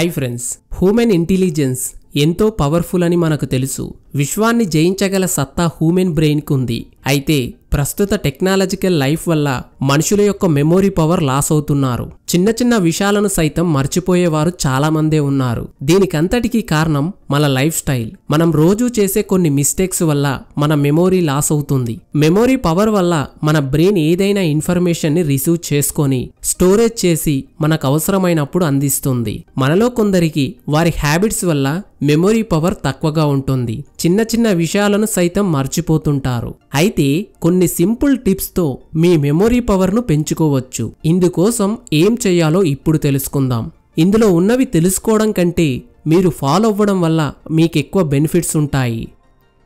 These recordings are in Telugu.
హాయ్ ఫ్రెండ్స్ హ్యూమెన్ ఇంటెలిజెన్స్ ఎంతో పవర్ఫుల్ అని మనకు తెలుసు విశ్వాన్ని జయించగల సత్తా హ్యూమెన్ బ్రెయిన్కు ఉంది అయితే ప్రస్తుత టెక్నాలజికల్ లైఫ్ వల్ల మనుషుల యొక్క మెమోరీ పవర్ లాస్ అవుతున్నారు చిన్న చిన్న విషయాలను సైతం మర్చిపోయేవారు చాలామందే ఉన్నారు దీనికంతటికీ కారణం మన లైఫ్ స్టైల్ మనం రోజు చేసే కొన్ని మిస్టేక్స్ వల్ల మన మెమొరీ లాస్ అవుతుంది మెమోరీ పవర్ వల్ల మన బ్రెయిన్ ఏదైనా ఇన్ఫర్మేషన్ ని రిసీవ్ చేసుకొని స్టోరేజ్ చేసి మనకు అవసరమైనప్పుడు అందిస్తుంది మనలో కొందరికి వారి హ్యాబిట్స్ వల్ల మెమోరీ పవర్ తక్కువగా ఉంటుంది చిన్న చిన్న విషయాలను సైతం మర్చిపోతుంటారు అయితే కొన్ని సింపుల్ టిప్స్తో మీ మెమొరీ పవర్ను పెంచుకోవచ్చు ఇందుకోసం ఏం చేయాలో ఇప్పుడు తెలుసుకుందాం ఇందులో ఉన్నవి తెలుసుకోవడం కంటే మీరు ఫాలో అవ్వడం వల్ల మీకు ఎక్కువ బెనిఫిట్స్ ఉంటాయి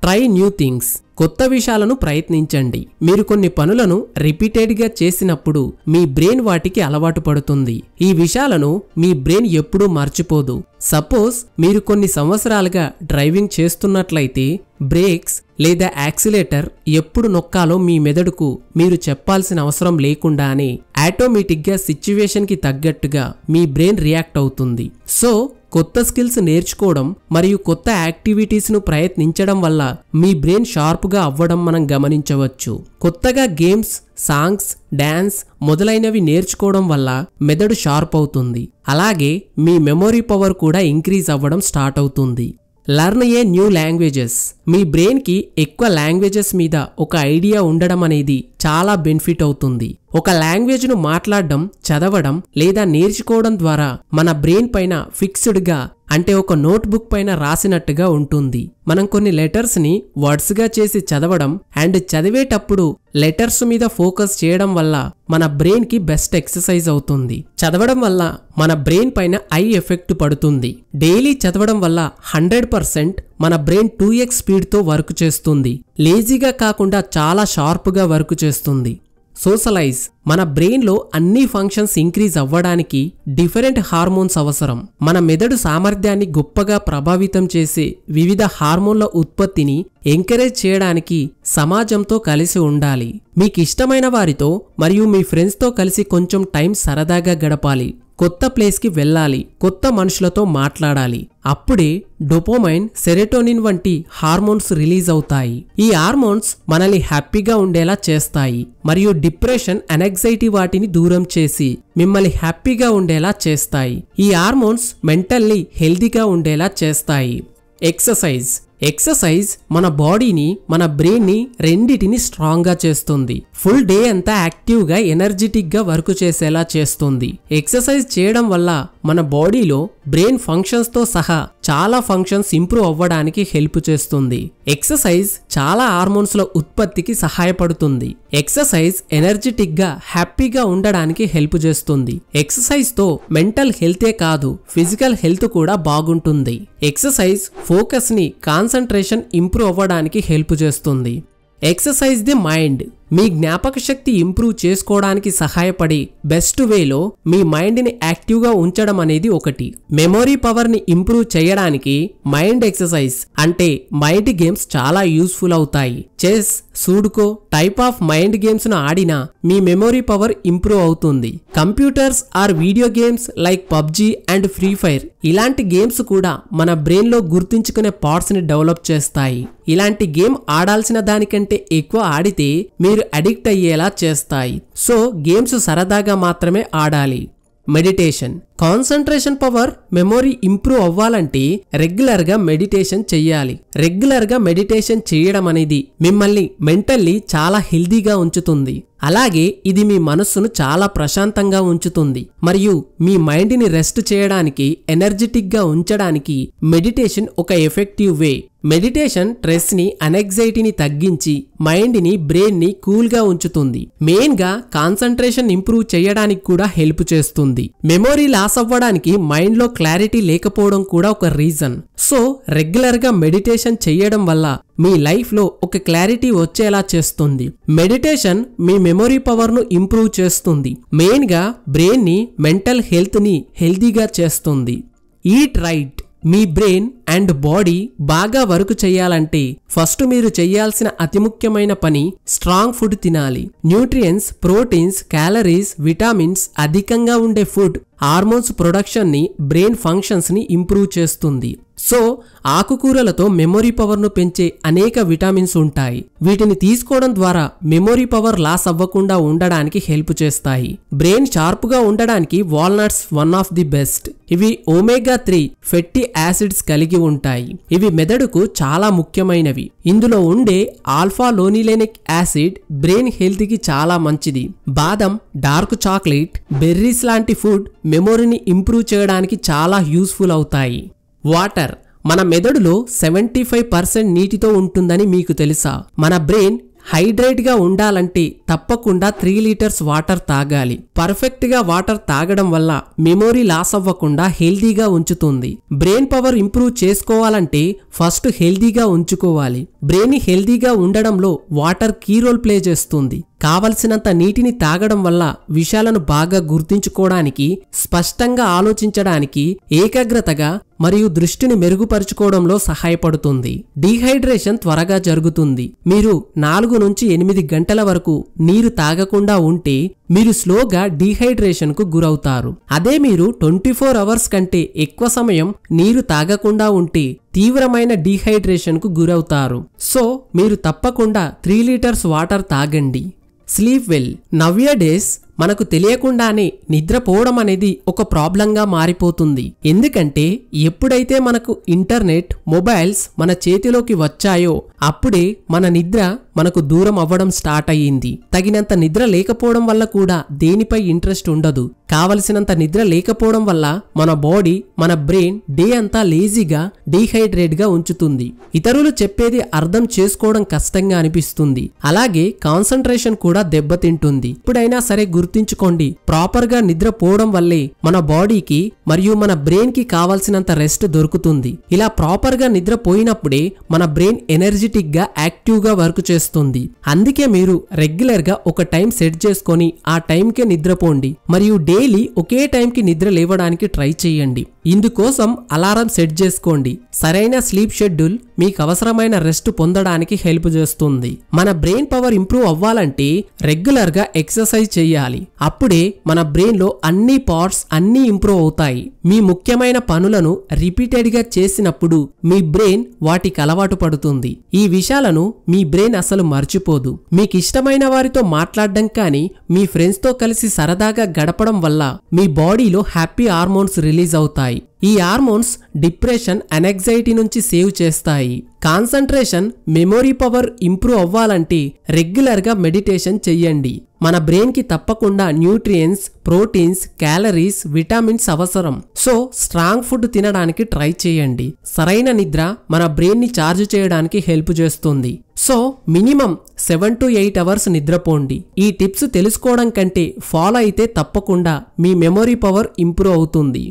ట్రై న్యూ థింగ్స్ కొత్త విషయాలను ప్రయత్నించండి మీరు కొన్ని పనులను రిపీటెడ్గా చేసినప్పుడు మీ బ్రెయిన్ వాటికి అలవాటు పడుతుంది ఈ విషయాలను మీ బ్రెయిన్ ఎప్పుడూ మర్చిపోదు సపోజ్ మీరు కొన్ని సంవత్సరాలుగా డ్రైవింగ్ చేస్తున్నట్లయితే బ్రేక్స్ లేదా యాక్సిలేటర్ ఎప్పుడు నొక్కాలో మీ మెదడుకు మీరు చెప్పాల్సిన అవసరం లేకుండానే ఆటోమేటిక్గా సిచ్యువేషన్కి తగ్గట్టుగా మీ బ్రెయిన్ రియాక్ట్ అవుతుంది సో కొత్త స్కిల్స్ నేర్చుకోవడం మరియు కొత్త యాక్టివిటీస్ను ప్రయత్నించడం వల్ల మీ బ్రెయిన్ షార్ప్గా అవ్వడం మనం గమనించవచ్చు కొత్తగా గేమ్స్ సాంగ్స్ డ్యాన్స్ మొదలైనవి నేర్చుకోవడం వల్ల మెదడు షార్ప్ అవుతుంది అలాగే మీ మెమొరీ పవర్ కూడా ఇంక్రీజ్ అవ్వడం స్టార్ట్ అవుతుంది లర్న్ ఏ న్యూ లాంగ్వేజెస్ మీ బ్రెయిన్కి ఎక్కువ లాంగ్వేజెస్ మీద ఒక ఐడియా ఉండడం అనేది చాలా బెనిఫిట్ అవుతుంది ఒక లాంగ్వేజ్ను మాట్లాడడం చదవడం లేదా నేర్చుకోవడం ద్వారా మన బ్రెయిన్ పైన ఫిక్స్డ్గా అంటే ఒక నోట్బుక్ పైన రాసినట్టుగా ఉంటుంది మనం కొన్ని లెటర్స్ని వర్డ్స్గా చేసి చదవడం అండ్ చదివేటప్పుడు లెటర్స్ మీద ఫోకస్ చేయడం వల్ల మన బ్రెయిన్కి బెస్ట్ ఎక్సర్సైజ్ అవుతుంది చదవడం వల్ల మన బ్రెయిన్ పైన ఐ ఎఫెక్ట్ పడుతుంది డైలీ చదవడం వల్ల హండ్రెడ్ పర్సెంట్ మన బ్రెయిన్ టూ ఎక్స్ స్పీడ్తో వర్క్ చేస్తుంది లేజీగా కాకుండా చాలా షార్ప్గా వర్క్ చేస్తుంది సోషలైజ్ మన బ్రెయిన్లో అన్ని ఫంక్షన్స్ ఇంక్రీజ్ అవ్వడానికి డిఫరెంట్ హార్మోన్స్ అవసరం మన మెదడు సామర్థ్యాన్ని గొప్పగా ప్రభావితం చేసే వివిధ హార్మోన్ల ఉత్పత్తిని ఎంకరేజ్ చేయడానికి సమాజంతో కలిసి ఉండాలి మీకు ఇష్టమైన వారితో మరియు మీ ఫ్రెండ్స్తో కలిసి కొంచెం టైం సరదాగా గడపాలి కొత్త ప్లేస్కి వెళ్ళాలి కొత్త మనుషులతో మాట్లాడాలి అప్పుడే డొపోమైన్ సెరెటోనిన్ వంటి హార్మోన్స్ రిలీజ్ అవుతాయి ఈ హార్మోన్స్ మనల్ని హ్యాపీగా ఉండేలా చేస్తాయి మరియు డిప్రెషన్ అనెగ్జైటీ వాటిని దూరం చేసి మిమ్మల్ని హ్యాపీగా ఉండేలా చేస్తాయి ఈ హార్మోన్స్ మెంటల్లీ హెల్దీగా ఉండేలా చేస్తాయి ఎక్సర్సైజ్ ఎక్సర్సైజ్ మన బాడీని మన బ్రెయిన్ని రెండిటిని స్ట్రాంగ్గా చేస్తుంది ఫుల్ డే అంతా యాక్టివ్గా ఎనర్జెటిక్గా వర్క్ చేసేలా చేస్తుంది ఎక్సర్సైజ్ చేయడం వల్ల మన బాడీలో బ్రెయిన్ ఫంక్షన్స్తో సహా చాలా ఫంక్షన్స్ ఇంప్రూవ్ అవ్వడానికి హెల్ప్ చేస్తుంది ఎక్సర్సైజ్ చాలా హార్మోన్స్ల ఉత్పత్తికి సహాయపడుతుంది ఎక్సర్సైజ్ ఎనర్జెటిక్గా హ్యాపీగా ఉండడానికి హెల్ప్ చేస్తుంది ఎక్సర్సైజ్తో మెంటల్ హెల్తే కాదు ఫిజికల్ హెల్త్ కూడా బాగుంటుంది ఎక్సర్సైజ్ ఫోకస్ని కాన్ కాన్సన్ట్రేషన్ ఇంప్రూవ్ అవ్వడానికి హెల్ప్ చేస్తుంది ఎక్సర్సైజ్ ది మైండ్ మీ జ్ఞాపక శక్తి ఇంప్రూవ్ చేసుకోవడానికి సహాయపడి బెస్ట్ వేలో మీ మైండ్ని యాక్టివ్గా ఉంచడం అనేది ఒకటి మెమొరీ పవర్ని ఇంప్రూవ్ చేయడానికి మైండ్ ఎక్సర్సైజ్ అంటే మైండ్ గేమ్స్ చాలా యూస్ఫుల్ అవుతాయి chess sudoku type of mind గేమ్స్ను ఆడినా మీ మెమొరీ పవర్ ఇంప్రూవ్ అవుతుంది computers or video games like PUBG and Free Fire ఇలాంటి గేమ్స్ కూడా మన బ్రెయిన్లో గుర్తుంచుకునే పార్ట్స్ని డెవలప్ చేస్తాయి ఇలాంటి గేమ్ ఆడాల్సిన దానికంటే ఎక్కువ ఆడితే మీ మీరు అడిక్ట్ అయ్యేలా చేస్తాయి సో గేమ్స్ సరదాగా మాత్రమే ఆడాలి meditation concentration power memory improve అవ్వాలంటే రెగ్యులర్గా మెడిటేషన్ చెయ్యాలి రెగ్యులర్గా మెడిటేషన్ చేయడం అనేది మిమ్మల్ని మెంటల్లీ చాలా హెల్దీగా ఉంచుతుంది అలాగే ఇది మీ మనస్సును చాలా ప్రశాంతంగా ఉంచుతుంది మరియు మీ మైండ్ని రెస్ట్ చేయడానికి ఎనర్జెటిక్గా ఉంచడానికి మెడిటేషన్ ఒక ఎఫెక్టివ్ వే మెడిటేషన్ స్ట్రెస్ని అనెగ్జైటీని తగ్గించి మైండ్ని బ్రెయిన్ని కూల్గా ఉంచుతుంది మెయిన్గా కాన్సన్ట్రేషన్ ఇంప్రూవ్ చేయడానికి కూడా హెల్ప్ చేస్తుంది మెమొరీ పాస్ అవ్వడానికి మైండ్లో క్లారిటీ లేకపోవడం కూడా ఒక రీజన్ సో రెగ్యులర్గా మెడిటేషన్ చేయడం వల్ల మీ లైఫ్లో ఒక క్లారిటీ వచ్చేలా చేస్తుంది మెడిటేషన్ మీ మెమొరీ పవర్ను ఇంప్రూవ్ చేస్తుంది మెయిన్గా బ్రెయిన్ని మెంటల్ హెల్త్ని హెల్దీగా చేస్తుంది ఈట్ రైట్ మీ బ్రెయిన్ అండ్ బాడీ బాగా వర్క్ చేయాలంటే ఫస్ట్ మీరు చేయాల్సిన అతి ముఖ్యమైన పని స్ట్రాంగ్ ఫుడ్ తినాలి న్యూట్రియన్స్ ప్రోటీన్స్ క్యాలరీస్ విటామిన్స్ అధికంగా ఉండే ఫుడ్ హార్మోన్స్ ప్రొడక్షన్ని బ్రెయిన్ ఫంక్షన్స్ని ఇంప్రూవ్ చేస్తుంది సో ఆకుకూరలతో మెమొరీ పవర్ను పెంచే అనేక విటామిన్స్ ఉంటాయి వీటిని తీసుకోవడం ద్వారా మెమొరీ పవర్ లాస్ అవ్వకుండా ఉండడానికి హెల్ప్ చేస్తాయి బ్రెయిన్ షార్ప్గా ఉండడానికి walnuts one of the best ఇవి ఒమేగా త్రీ ఫెట్టి యాసిడ్స్ కలిగి ఉంటాయి ఇవి మెదడుకు చాలా ముఖ్యమైనవి ఇందులో ఉండే ఆల్ఫా లోనిలెనిక్ యాసిడ్ బ్రెయిన్ హెల్త్కి చాలా మంచిది బాదం డార్క్ చాక్లెట్ బెర్రీస్ లాంటి ఫుడ్ మెమొరీని ఇంప్రూవ్ చేయడానికి చాలా యూస్ఫుల్ అవుతాయి వాటర్ మన మెదడులో సెవెంటీ ఫైవ్ పర్సెంట్ నీటితో ఉంటుందని మీకు తెలుసా మన బ్రెయిన్ హైడ్రేట్గా ఉండాలంటే తప్పకుండా త్రీ లీటర్స్ వాటర్ తాగాలి పర్ఫెక్ట్గా వాటర్ తాగడం వల్ల మెమొరీ లాస్ అవ్వకుండా హెల్దీగా ఉంచుతుంది బ్రెయిన్ పవర్ ఇంప్రూవ్ చేసుకోవాలంటే ఫస్ట్ హెల్దీగా ఉంచుకోవాలి బ్రెయిన్ హెల్దీగా ఉండడంలో వాటర్ కీ రోల్ ప్లే చేస్తుంది కావలసినంత నీటిని తాగడం వల్ల విషయాలను బాగా గుర్తించుకోవడానికి స్పష్టంగా ఆలోచించడానికి ఏకాగ్రతగా మరియు దృష్టిని మెరుగుపరుచుకోవడంలో సహాయపడుతుంది డీహైడ్రేషన్ త్వరగా జరుగుతుంది మీరు నాలుగు నుంచి ఎనిమిది గంటల వరకు నీరు తాగకుండా ఉంటే మీరు స్లోగా డీహైడ్రేషన్కు గురవుతారు అదే మీరు ట్వంటీ ఫోర్ అవర్స్ కంటే ఎక్కువ సమయం నీరు తాగకుండా ఉంటే తీవ్రమైన డీహైడ్రేషన్కు గురవుతారు సో మీరు తప్పకుండా త్రీ లీటర్స్ వాటర్ తాగండి స్లీప్ వెల్ నవ్య డేస్ మనకు తెలియకుండానే నిద్రపోవడం అనేది ఒక ప్రాబ్లంగా మారిపోతుంది ఎందుకంటే ఎప్పుడైతే మనకు ఇంటర్నెట్ మొబైల్స్ మన చేతిలోకి వచ్చాయో అప్పుడే మన నిద్ర మనకు దూరం అవ్వడం స్టార్ట్ అయ్యింది తగినంత నిద్ర లేకపోవడం వల్ల కూడా దేనిపై ఇంట్రెస్ట్ ఉండదు కావలసినంత నిద్ర లేకపోవడం వల్ల మన బాడీ మన బ్రెయిన్ డే అంతా లేజీగా డీహైడ్రేట్ గా ఉంచుతుంది ఇతరులు చెప్పేది అర్థం చేసుకోవడం కష్టంగా అనిపిస్తుంది అలాగే కాన్సన్ట్రేషన్ కూడా దెబ్బతింటుంది ఇప్పుడైనా సరే గురు గుర్తించుకోండి ప్రాపర్గా నిద్రపోవడం వల్లే మన బాడీకి మరియు మన బ్రెయిన్కి కావాల్సినంత రెస్ట్ దొరుకుతుంది ఇలా ప్రాపర్గా నిద్రపోయినప్పుడే మన బ్రెయిన్ యాక్టివ్ యాక్టివ్గా వర్క్ చేస్తుంది అందుకే మీరు రెగ్యులర్గా ఒక టైం సెట్ చేసుకొని ఆ టైంకే నిద్రపోండి మరియు డైలీ ఒకే టైంకి నిద్ర లేవడానికి ట్రై చేయండి ఇందుకోసం అలారం సెట్ చేసుకోండి సరైన స్లీప్ షెడ్యూల్ మీకు అవసరమైన రెస్ట్ పొందడానికి హెల్ప్ చేస్తుంది మన బ్రెయిన్ పవర్ ఇంప్రూవ్ అవ్వాలంటే రెగ్యులర్గా ఎక్సర్సైజ్ చేయాలి ఉండాలి అప్పుడే మన బ్రెయిన్లో అన్ని పార్ట్స్ అన్నీ ఇంప్రూవ్ అవుతాయి మీ ముఖ్యమైన పనులను రిపీటెడ్గా చేసినప్పుడు మీ బ్రెయిన్ వాటికి అలవాటు పడుతుంది ఈ విషయాలను మీ బ్రెయిన్ అసలు మర్చిపోదు మీకు ఇష్టమైన వారితో మాట్లాడడం కానీ మీ ఫ్రెండ్స్తో కలిసి సరదాగా గడపడం వల్ల మీ బాడీలో హ్యాపీ హార్మోన్స్ రిలీజ్ అవుతాయి ఈ హార్మోన్స్ డిప్రెషన్ అనెగ్జైటీ నుంచి సేవ్ చేస్తాయి కాన్సన్ట్రేషన్ మెమొరీ పవర్ ఇంప్రూవ్ అవ్వాలంటే రెగ్యులర్గా మెడిటేషన్ చెయ్యండి మన బ్రెయిన్కి తప్పకుండా న్యూట్రియన్స్ ప్రోటీన్స్ క్యాలరీస్ విటామిన్స్ అవసరం సో స్ట్రాంగ్ ఫుడ్ తినడానికి ట్రై చేయండి సరైన నిద్ర మన బ్రెయిన్ని ఛార్జ్ చేయడానికి హెల్ప్ చేస్తుంది so minimum seven to eight hours నిద్రపోండి ఈ టిప్స్ తెలుసుకోవడం కంటే ఫాలో అయితే తప్పకుండా మీ మెమొరీ పవర్ ఇంప్రూవ్ అవుతుంది